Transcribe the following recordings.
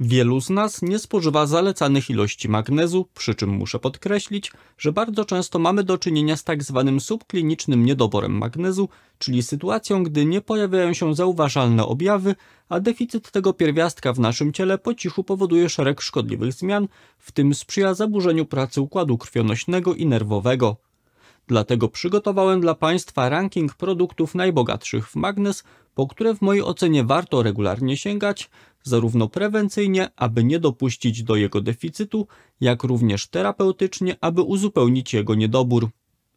Wielu z nas nie spożywa zalecanych ilości magnezu, przy czym muszę podkreślić, że bardzo często mamy do czynienia z tak zwanym subklinicznym niedoborem magnezu, czyli sytuacją, gdy nie pojawiają się zauważalne objawy, a deficyt tego pierwiastka w naszym ciele po cichu powoduje szereg szkodliwych zmian, w tym sprzyja zaburzeniu pracy układu krwionośnego i nerwowego. Dlatego przygotowałem dla Państwa ranking produktów najbogatszych w magnes, po które w mojej ocenie warto regularnie sięgać, zarówno prewencyjnie, aby nie dopuścić do jego deficytu, jak również terapeutycznie, aby uzupełnić jego niedobór.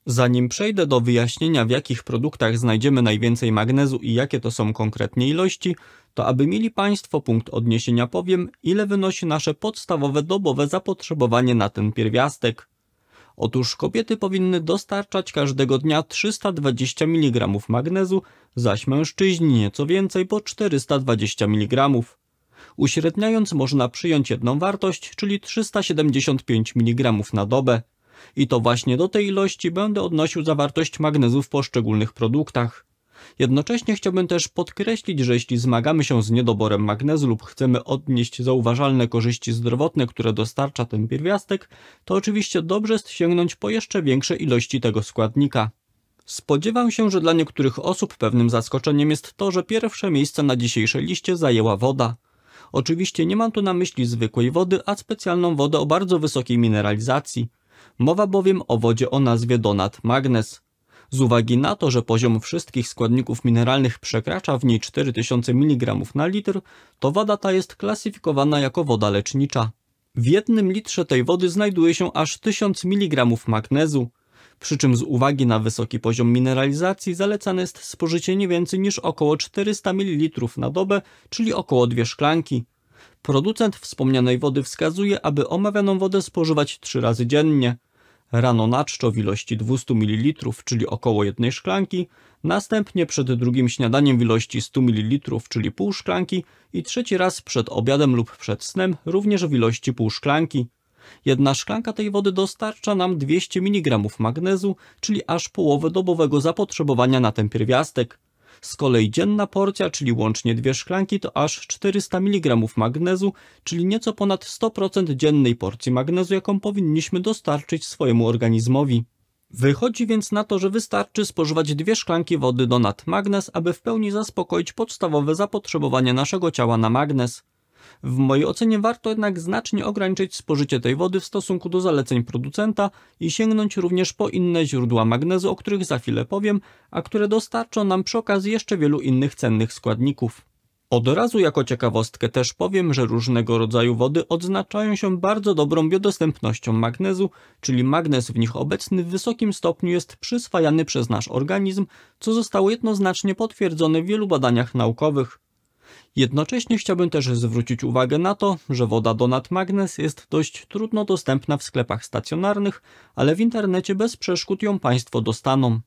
Zanim przejdę do wyjaśnienia, w jakich produktach znajdziemy najwięcej magnezu i jakie to są konkretnie ilości, to aby mieli Państwo punkt odniesienia powiem, ile wynosi nasze podstawowe dobowe zapotrzebowanie na ten pierwiastek. Otóż kobiety powinny dostarczać każdego dnia 320 mg magnezu, zaś mężczyźni nieco więcej po 420 mg. Uśredniając można przyjąć jedną wartość, czyli 375 mg na dobę. I to właśnie do tej ilości będę odnosił zawartość magnezu w poszczególnych produktach. Jednocześnie chciałbym też podkreślić, że jeśli zmagamy się z niedoborem magnezu lub chcemy odnieść zauważalne korzyści zdrowotne, które dostarcza ten pierwiastek, to oczywiście dobrze jest sięgnąć po jeszcze większe ilości tego składnika. Spodziewam się, że dla niektórych osób pewnym zaskoczeniem jest to, że pierwsze miejsce na dzisiejszej liście zajęła woda. Oczywiście nie mam tu na myśli zwykłej wody, a specjalną wodę o bardzo wysokiej mineralizacji. Mowa bowiem o wodzie o nazwie Donat Magnes. Z uwagi na to, że poziom wszystkich składników mineralnych przekracza w niej 4000 mg na litr, to wada ta jest klasyfikowana jako woda lecznicza. W jednym litrze tej wody znajduje się aż 1000 mg magnezu, przy czym z uwagi na wysoki poziom mineralizacji zalecane jest spożycie nie więcej niż około 400 ml na dobę, czyli około dwie szklanki. Producent wspomnianej wody wskazuje, aby omawianą wodę spożywać 3 razy dziennie. Rano na czczo w ilości 200 ml, czyli około jednej szklanki, następnie przed drugim śniadaniem w ilości 100 ml, czyli pół szklanki i trzeci raz przed obiadem lub przed snem również w ilości pół szklanki. Jedna szklanka tej wody dostarcza nam 200 mg magnezu, czyli aż połowę dobowego zapotrzebowania na ten pierwiastek. Z kolei dzienna porcja, czyli łącznie dwie szklanki, to aż 400 mg magnezu, czyli nieco ponad 100% dziennej porcji magnezu, jaką powinniśmy dostarczyć swojemu organizmowi. Wychodzi więc na to, że wystarczy spożywać dwie szklanki wody do nat magnez, aby w pełni zaspokoić podstawowe zapotrzebowanie naszego ciała na magnez. W mojej ocenie warto jednak znacznie ograniczyć spożycie tej wody w stosunku do zaleceń producenta i sięgnąć również po inne źródła magnezu, o których za chwilę powiem, a które dostarczą nam przy okazji jeszcze wielu innych cennych składników. Od razu jako ciekawostkę też powiem, że różnego rodzaju wody odznaczają się bardzo dobrą biodostępnością magnezu, czyli magnez w nich obecny w wysokim stopniu jest przyswajany przez nasz organizm, co zostało jednoznacznie potwierdzone w wielu badaniach naukowych. Jednocześnie chciałbym też zwrócić uwagę na to, że woda Donat Magnes jest dość trudno dostępna w sklepach stacjonarnych, ale w internecie bez przeszkód ją Państwo dostaną.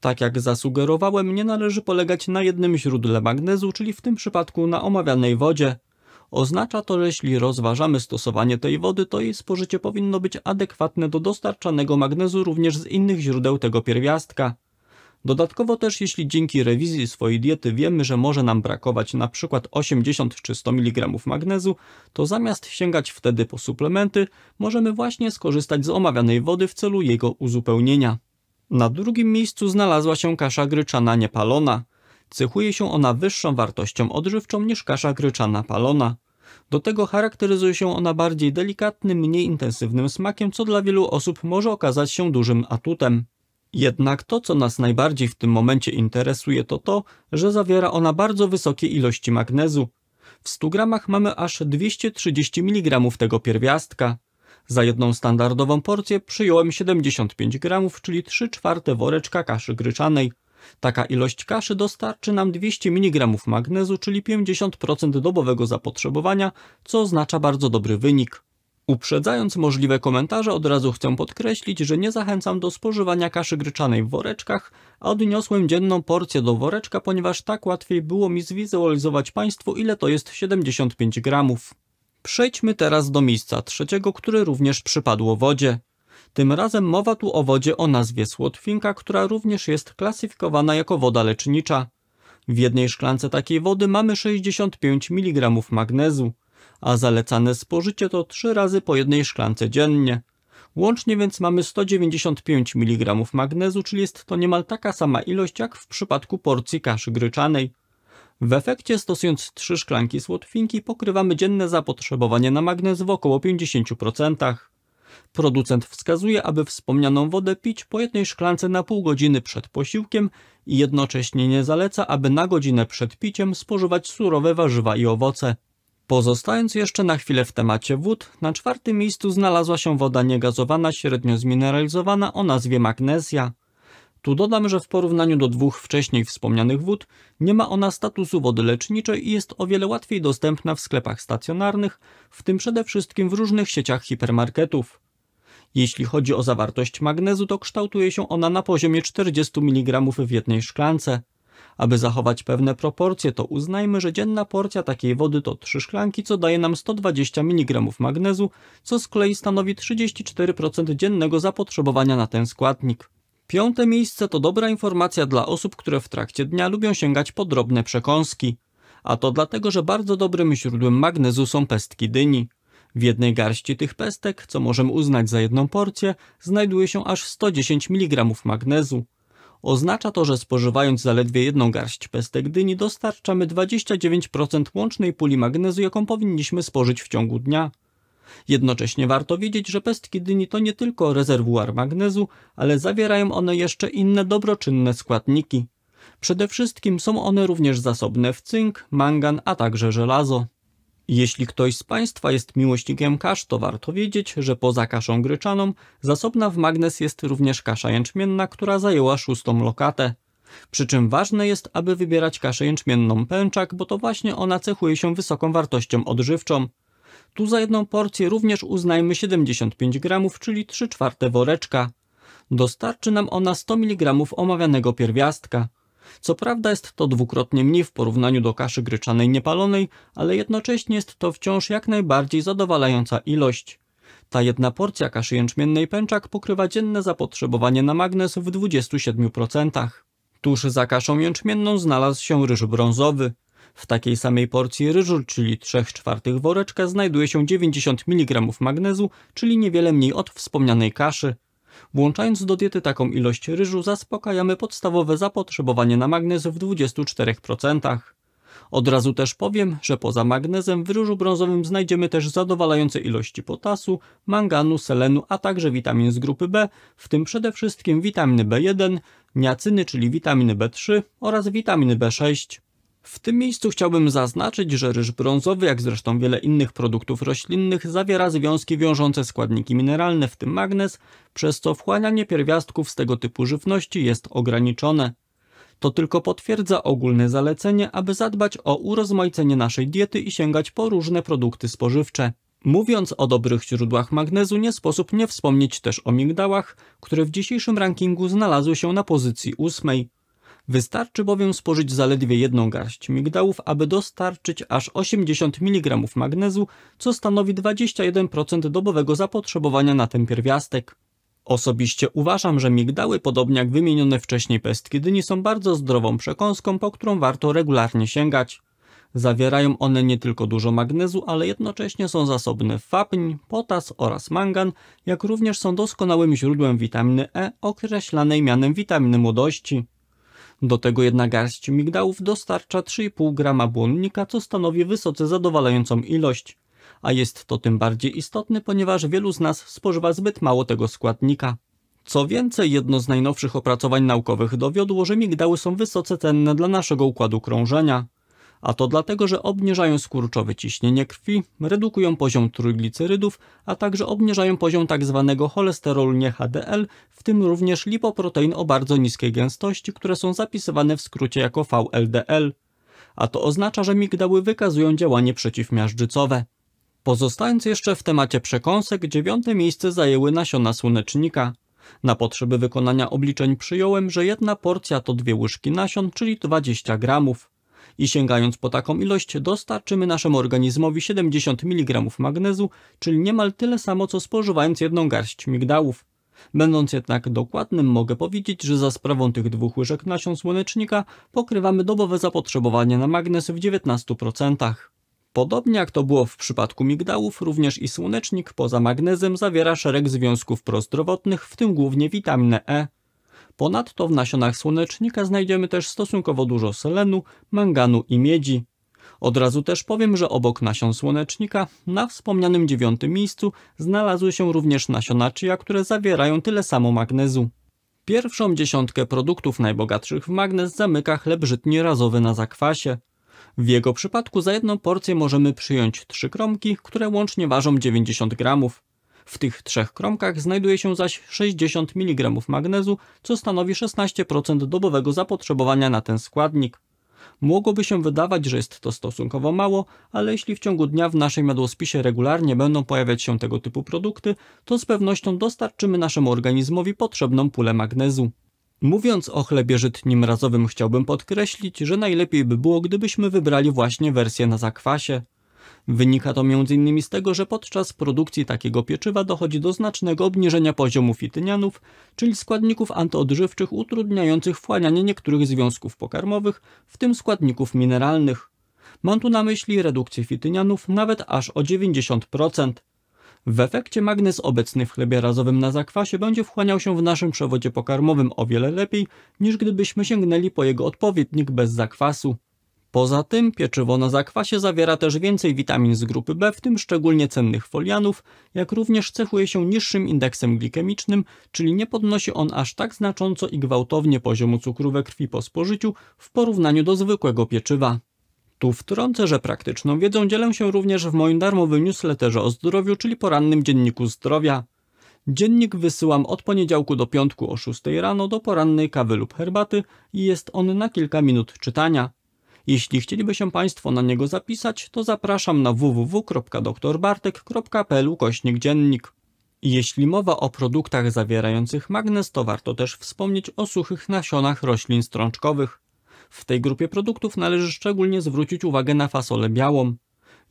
Tak jak zasugerowałem, nie należy polegać na jednym źródle magnezu, czyli w tym przypadku na omawianej wodzie. Oznacza to, że jeśli rozważamy stosowanie tej wody, to jej spożycie powinno być adekwatne do dostarczanego magnezu również z innych źródeł tego pierwiastka. Dodatkowo też jeśli dzięki rewizji swojej diety wiemy, że może nam brakować np. 80 czy 100 mg magnezu, to zamiast sięgać wtedy po suplementy, możemy właśnie skorzystać z omawianej wody w celu jego uzupełnienia. Na drugim miejscu znalazła się kasza gryczana niepalona. Cechuje się ona wyższą wartością odżywczą niż kasza gryczana palona. Do tego charakteryzuje się ona bardziej delikatnym, mniej intensywnym smakiem, co dla wielu osób może okazać się dużym atutem. Jednak to, co nas najbardziej w tym momencie interesuje, to to, że zawiera ona bardzo wysokie ilości magnezu. W 100 gramach mamy aż 230 mg tego pierwiastka. Za jedną standardową porcję przyjąłem 75 gramów, czyli 3 czwarte woreczka kaszy gryczanej. Taka ilość kaszy dostarczy nam 200 mg magnezu, czyli 50% dobowego zapotrzebowania, co oznacza bardzo dobry wynik. Uprzedzając możliwe komentarze, od razu chcę podkreślić, że nie zachęcam do spożywania kaszy gryczanej w woreczkach, a odniosłem dzienną porcję do woreczka, ponieważ tak łatwiej było mi zwizualizować Państwu, ile to jest 75 gramów. Przejdźmy teraz do miejsca trzeciego, które również przypadło wodzie. Tym razem mowa tu o wodzie o nazwie słodfinka, która również jest klasyfikowana jako woda lecznicza. W jednej szklance takiej wody mamy 65 mg magnezu a zalecane spożycie to 3 razy po jednej szklance dziennie. Łącznie więc mamy 195 mg magnezu, czyli jest to niemal taka sama ilość jak w przypadku porcji kaszy gryczanej. W efekcie stosując 3 szklanki słodwinki pokrywamy dzienne zapotrzebowanie na magnez w około 50%. Producent wskazuje, aby wspomnianą wodę pić po jednej szklance na pół godziny przed posiłkiem i jednocześnie nie zaleca, aby na godzinę przed piciem spożywać surowe warzywa i owoce. Pozostając jeszcze na chwilę w temacie wód, na czwartym miejscu znalazła się woda niegazowana, średnio zmineralizowana o nazwie magnezja. Tu dodam, że w porównaniu do dwóch wcześniej wspomnianych wód nie ma ona statusu wody leczniczej i jest o wiele łatwiej dostępna w sklepach stacjonarnych, w tym przede wszystkim w różnych sieciach hipermarketów. Jeśli chodzi o zawartość magnezu, to kształtuje się ona na poziomie 40 mg w jednej szklance. Aby zachować pewne proporcje, to uznajmy, że dzienna porcja takiej wody to 3 szklanki, co daje nam 120 mg magnezu, co z kolei stanowi 34% dziennego zapotrzebowania na ten składnik. Piąte miejsce to dobra informacja dla osób, które w trakcie dnia lubią sięgać po drobne przekąski. A to dlatego, że bardzo dobrym źródłem magnezu są pestki dyni. W jednej garści tych pestek, co możemy uznać za jedną porcję, znajduje się aż 110 mg magnezu. Oznacza to, że spożywając zaledwie jedną garść pestek dyni dostarczamy 29% łącznej puli magnezu, jaką powinniśmy spożyć w ciągu dnia. Jednocześnie warto wiedzieć, że pestki dyni to nie tylko rezerwuar magnezu, ale zawierają one jeszcze inne dobroczynne składniki. Przede wszystkim są one również zasobne w cynk, mangan, a także żelazo. Jeśli ktoś z Państwa jest miłośnikiem kasz, to warto wiedzieć, że poza kaszą gryczaną zasobna w magnes jest również kasza jęczmienna, która zajęła szóstą lokatę. Przy czym ważne jest, aby wybierać kaszę jęczmienną pęczak, bo to właśnie ona cechuje się wysoką wartością odżywczą. Tu za jedną porcję również uznajmy 75 gramów, czyli 3 czwarte woreczka. Dostarczy nam ona 100 mg omawianego pierwiastka. Co prawda jest to dwukrotnie mniej w porównaniu do kaszy gryczanej niepalonej, ale jednocześnie jest to wciąż jak najbardziej zadowalająca ilość. Ta jedna porcja kaszy jęczmiennej pęczak pokrywa dzienne zapotrzebowanie na magnez w 27%. Tuż za kaszą jęczmienną znalazł się ryż brązowy. W takiej samej porcji ryżu, czyli 3 czwartych woreczka, znajduje się 90 mg magnezu, czyli niewiele mniej od wspomnianej kaszy. Włączając do diety taką ilość ryżu zaspokajamy podstawowe zapotrzebowanie na magnez w 24%. Od razu też powiem, że poza magnezem w ryżu brązowym znajdziemy też zadowalające ilości potasu, manganu, selenu, a także witamin z grupy B, w tym przede wszystkim witaminy B1, niacyny, czyli witaminy B3 oraz witaminy B6. W tym miejscu chciałbym zaznaczyć, że ryż brązowy, jak zresztą wiele innych produktów roślinnych, zawiera związki wiążące składniki mineralne, w tym magnez, przez co wchłanianie pierwiastków z tego typu żywności jest ograniczone. To tylko potwierdza ogólne zalecenie, aby zadbać o urozmaicenie naszej diety i sięgać po różne produkty spożywcze. Mówiąc o dobrych źródłach magnezu, nie sposób nie wspomnieć też o migdałach, które w dzisiejszym rankingu znalazły się na pozycji ósmej. Wystarczy bowiem spożyć zaledwie jedną garść migdałów, aby dostarczyć aż 80 mg magnezu, co stanowi 21% dobowego zapotrzebowania na ten pierwiastek. Osobiście uważam, że migdały, podobnie jak wymienione wcześniej pestki dyni, są bardzo zdrową przekąską, po którą warto regularnie sięgać. Zawierają one nie tylko dużo magnezu, ale jednocześnie są zasobne w wapń, potas oraz mangan, jak również są doskonałym źródłem witaminy E określanej mianem witaminy młodości. Do tego jedna garść migdałów dostarcza 3,5 grama błonnika, co stanowi wysoce zadowalającą ilość. A jest to tym bardziej istotne, ponieważ wielu z nas spożywa zbyt mało tego składnika. Co więcej, jedno z najnowszych opracowań naukowych dowiodło, że migdały są wysoce cenne dla naszego układu krążenia. A to dlatego, że obniżają skurczowe ciśnienie krwi, redukują poziom trójglicerydów, a także obniżają poziom tzw. Tak cholesterolu nie HDL, w tym również lipoprotein o bardzo niskiej gęstości, które są zapisywane w skrócie jako VLDL. A to oznacza, że migdały wykazują działanie przeciwmiażdżycowe. Pozostając jeszcze w temacie przekąsek, dziewiąte miejsce zajęły nasiona słonecznika. Na potrzeby wykonania obliczeń przyjąłem, że jedna porcja to dwie łyżki nasion, czyli 20 gramów i sięgając po taką ilość dostarczymy naszemu organizmowi 70 mg magnezu, czyli niemal tyle samo co spożywając jedną garść migdałów. Będąc jednak dokładnym mogę powiedzieć, że za sprawą tych dwóch łyżek nasion słonecznika pokrywamy dobowe zapotrzebowanie na magnez w 19%. Podobnie jak to było w przypadku migdałów, również i słonecznik poza magnezem zawiera szereg związków prozdrowotnych, w tym głównie witaminę E. Ponadto w nasionach słonecznika znajdziemy też stosunkowo dużo selenu, manganu i miedzi. Od razu też powiem, że obok nasion słonecznika na wspomnianym dziewiątym miejscu znalazły się również nasiona chia, które zawierają tyle samo magnezu. Pierwszą dziesiątkę produktów najbogatszych w magnez zamyka chleb żytni razowy na zakwasie. W jego przypadku za jedną porcję możemy przyjąć trzy kromki, które łącznie ważą 90 gramów. W tych trzech kromkach znajduje się zaś 60 mg magnezu, co stanowi 16% dobowego zapotrzebowania na ten składnik. Mogłoby się wydawać, że jest to stosunkowo mało, ale jeśli w ciągu dnia w naszym jadłospisie regularnie będą pojawiać się tego typu produkty, to z pewnością dostarczymy naszemu organizmowi potrzebną pulę magnezu. Mówiąc o chlebie żytnim razowym chciałbym podkreślić, że najlepiej by było, gdybyśmy wybrali właśnie wersję na zakwasie. Wynika to m.in. z tego, że podczas produkcji takiego pieczywa dochodzi do znacznego obniżenia poziomu fitynianów, czyli składników antyodżywczych utrudniających wchłanianie niektórych związków pokarmowych, w tym składników mineralnych. Mam tu na myśli redukcję fitynianów nawet aż o 90%. W efekcie magnez obecny w chlebie razowym na zakwasie będzie wchłaniał się w naszym przewodzie pokarmowym o wiele lepiej niż gdybyśmy sięgnęli po jego odpowiednik bez zakwasu. Poza tym pieczywo na zakwasie zawiera też więcej witamin z grupy B, w tym szczególnie cennych folianów, jak również cechuje się niższym indeksem glikemicznym, czyli nie podnosi on aż tak znacząco i gwałtownie poziomu cukru we krwi po spożyciu w porównaniu do zwykłego pieczywa. Tu wtrącę, że praktyczną wiedzą dzielę się również w moim darmowym newsletterze o zdrowiu, czyli porannym dzienniku zdrowia. Dziennik wysyłam od poniedziałku do piątku o 6 rano do porannej kawy lub herbaty i jest on na kilka minut czytania. Jeśli chcieliby się Państwo na niego zapisać, to zapraszam na www.doktorbartek.pl kośnik dziennik. Jeśli mowa o produktach zawierających magnez, to warto też wspomnieć o suchych nasionach roślin strączkowych. W tej grupie produktów należy szczególnie zwrócić uwagę na fasolę białą.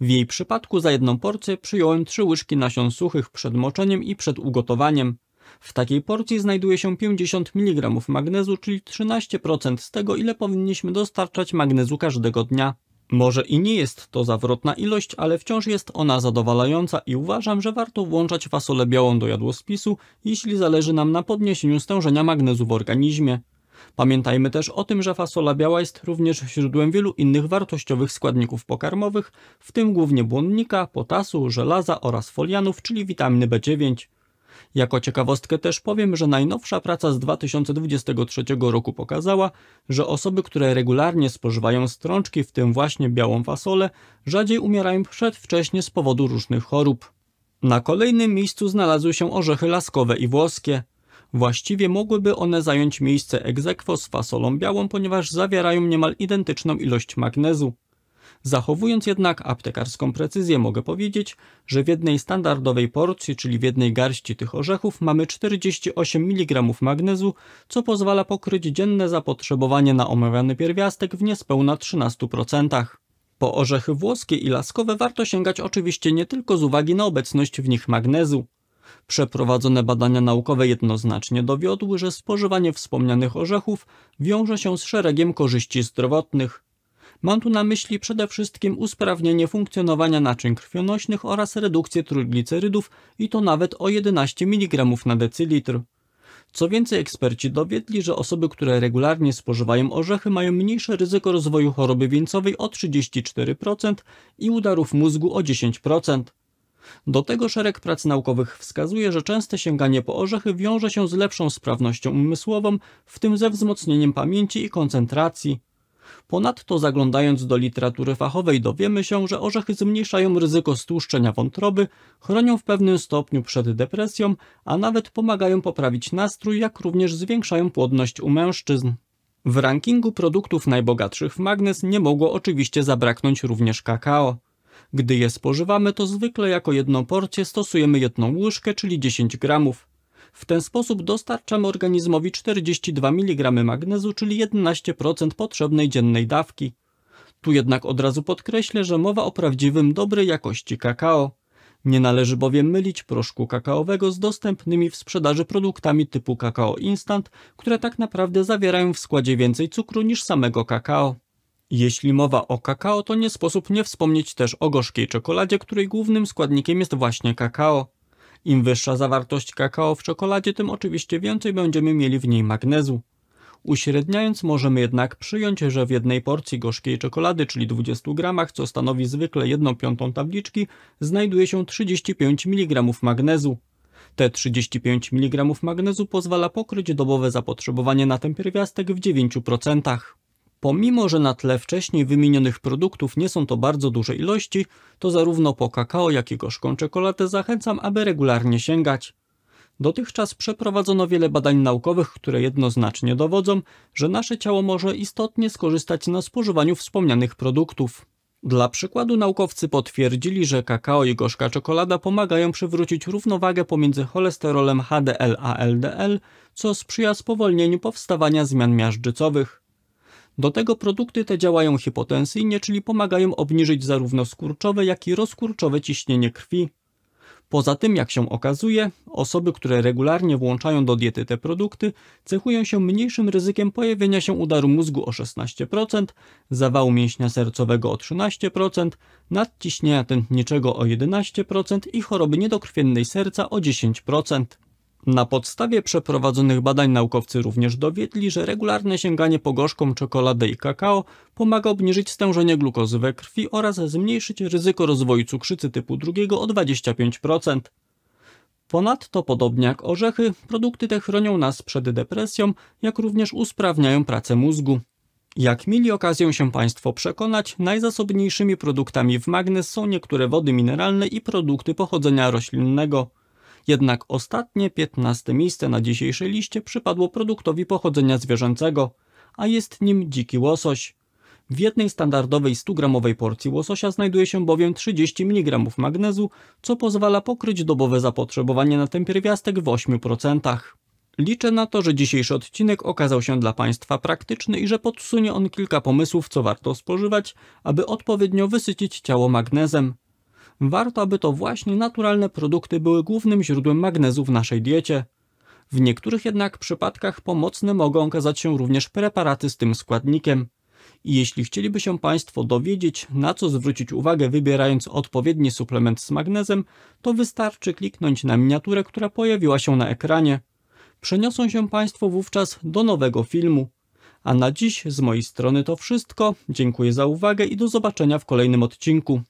W jej przypadku za jedną porcję przyjąłem trzy łyżki nasion suchych przed moczeniem i przed ugotowaniem. W takiej porcji znajduje się 50 mg magnezu, czyli 13% z tego, ile powinniśmy dostarczać magnezu każdego dnia. Może i nie jest to zawrotna ilość, ale wciąż jest ona zadowalająca i uważam, że warto włączać fasolę białą do jadłospisu, jeśli zależy nam na podniesieniu stężenia magnezu w organizmie. Pamiętajmy też o tym, że fasola biała jest również źródłem wielu innych wartościowych składników pokarmowych, w tym głównie błonnika, potasu, żelaza oraz folianów, czyli witaminy B9. Jako ciekawostkę też powiem, że najnowsza praca z 2023 roku pokazała, że osoby, które regularnie spożywają strączki, w tym właśnie białą fasolę, rzadziej umierają przedwcześnie z powodu różnych chorób. Na kolejnym miejscu znalazły się orzechy laskowe i włoskie. Właściwie mogłyby one zająć miejsce egzekwo z fasolą białą, ponieważ zawierają niemal identyczną ilość magnezu. Zachowując jednak aptekarską precyzję, mogę powiedzieć, że w jednej standardowej porcji, czyli w jednej garści tych orzechów, mamy 48 mg magnezu, co pozwala pokryć dzienne zapotrzebowanie na omawiany pierwiastek w niespełna 13%. Po orzechy włoskie i laskowe warto sięgać oczywiście nie tylko z uwagi na obecność w nich magnezu. Przeprowadzone badania naukowe jednoznacznie dowiodły, że spożywanie wspomnianych orzechów wiąże się z szeregiem korzyści zdrowotnych. Mam tu na myśli przede wszystkim usprawnienie funkcjonowania naczyń krwionośnych oraz redukcję trójglicerydów i to nawet o 11 mg na decylitr. Co więcej, eksperci dowiedli, że osoby, które regularnie spożywają orzechy, mają mniejsze ryzyko rozwoju choroby wieńcowej o 34% i udarów mózgu o 10%. Do tego szereg prac naukowych wskazuje, że częste sięganie po orzechy wiąże się z lepszą sprawnością umysłową, w tym ze wzmocnieniem pamięci i koncentracji. Ponadto zaglądając do literatury fachowej dowiemy się, że orzechy zmniejszają ryzyko stłuszczenia wątroby, chronią w pewnym stopniu przed depresją, a nawet pomagają poprawić nastrój, jak również zwiększają płodność u mężczyzn. W rankingu produktów najbogatszych w magnez nie mogło oczywiście zabraknąć również kakao. Gdy je spożywamy, to zwykle jako jedną porcję stosujemy jedną łyżkę, czyli 10 gramów. W ten sposób dostarczamy organizmowi 42 mg magnezu, czyli 11% potrzebnej dziennej dawki. Tu jednak od razu podkreślę, że mowa o prawdziwym dobrej jakości kakao. Nie należy bowiem mylić proszku kakaowego z dostępnymi w sprzedaży produktami typu kakao instant, które tak naprawdę zawierają w składzie więcej cukru niż samego kakao. Jeśli mowa o kakao, to nie sposób nie wspomnieć też o gorzkiej czekoladzie, której głównym składnikiem jest właśnie kakao. Im wyższa zawartość kakao w czekoladzie, tym oczywiście więcej będziemy mieli w niej magnezu. Uśredniając możemy jednak przyjąć, że w jednej porcji gorzkiej czekolady, czyli 20 gramach, co stanowi zwykle 1 piątą tabliczki, znajduje się 35 mg magnezu. Te 35 mg magnezu pozwala pokryć dobowe zapotrzebowanie na ten pierwiastek w 9%. Pomimo, że na tle wcześniej wymienionych produktów nie są to bardzo duże ilości, to zarówno po kakao, jak i gorzką czekoladę zachęcam, aby regularnie sięgać. Dotychczas przeprowadzono wiele badań naukowych, które jednoznacznie dowodzą, że nasze ciało może istotnie skorzystać na spożywaniu wspomnianych produktów. Dla przykładu naukowcy potwierdzili, że kakao i gorzka czekolada pomagają przywrócić równowagę pomiędzy cholesterolem HDL a LDL, co sprzyja spowolnieniu powstawania zmian miażdżycowych. Do tego produkty te działają hipotensyjnie, czyli pomagają obniżyć zarówno skurczowe, jak i rozkurczowe ciśnienie krwi. Poza tym, jak się okazuje, osoby, które regularnie włączają do diety te produkty, cechują się mniejszym ryzykiem pojawienia się udaru mózgu o 16%, zawału mięśnia sercowego o 13%, nadciśnienia tętniczego o 11% i choroby niedokrwiennej serca o 10%. Na podstawie przeprowadzonych badań naukowcy również dowiedli, że regularne sięganie po gorzką czekoladę i kakao pomaga obniżyć stężenie glukozy we krwi oraz zmniejszyć ryzyko rozwoju cukrzycy typu drugiego o 25%. Ponadto, podobnie jak orzechy, produkty te chronią nas przed depresją, jak również usprawniają pracę mózgu. Jak mieli okazję się Państwo przekonać, najzasobniejszymi produktami w magnes są niektóre wody mineralne i produkty pochodzenia roślinnego. Jednak ostatnie 15 miejsce na dzisiejszej liście przypadło produktowi pochodzenia zwierzęcego, a jest nim dziki łosoś. W jednej standardowej 100-gramowej porcji łososia znajduje się bowiem 30 mg magnezu, co pozwala pokryć dobowe zapotrzebowanie na ten pierwiastek w 8%. Liczę na to, że dzisiejszy odcinek okazał się dla Państwa praktyczny i że podsunie on kilka pomysłów, co warto spożywać, aby odpowiednio wysycić ciało magnezem warto aby to właśnie naturalne produkty były głównym źródłem magnezu w naszej diecie. W niektórych jednak przypadkach pomocne mogą okazać się również preparaty z tym składnikiem. I jeśli chcieliby się Państwo dowiedzieć, na co zwrócić uwagę wybierając odpowiedni suplement z magnezem, to wystarczy kliknąć na miniaturę, która pojawiła się na ekranie. Przeniosą się Państwo wówczas do nowego filmu. A na dziś z mojej strony to wszystko. Dziękuję za uwagę i do zobaczenia w kolejnym odcinku.